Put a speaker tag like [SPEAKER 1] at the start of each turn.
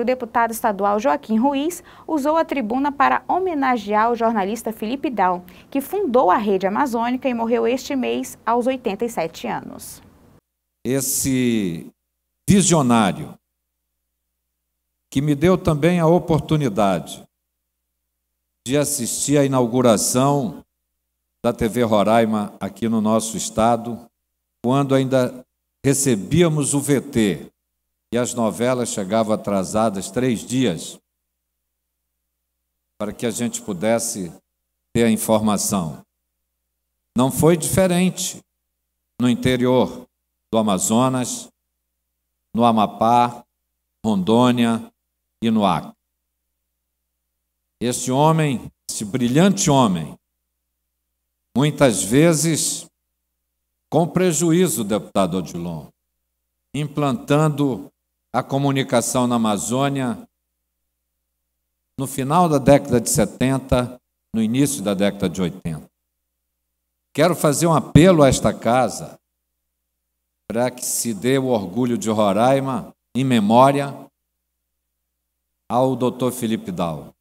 [SPEAKER 1] O deputado estadual Joaquim Ruiz usou a tribuna para homenagear o jornalista Felipe Dal, que fundou a Rede Amazônica e morreu este mês aos 87 anos.
[SPEAKER 2] Esse visionário que me deu também a oportunidade de assistir à inauguração da TV Roraima aqui no nosso estado, quando ainda recebíamos o VT, e as novelas chegavam atrasadas três dias para que a gente pudesse ter a informação. Não foi diferente no interior do Amazonas, no Amapá, Rondônia e no Acre. Este homem, esse brilhante homem, muitas vezes com prejuízo, deputado Odilon, implantando a comunicação na Amazônia, no final da década de 70, no início da década de 80. Quero fazer um apelo a esta casa para que se dê o orgulho de Roraima em memória ao Dr. Felipe Dal.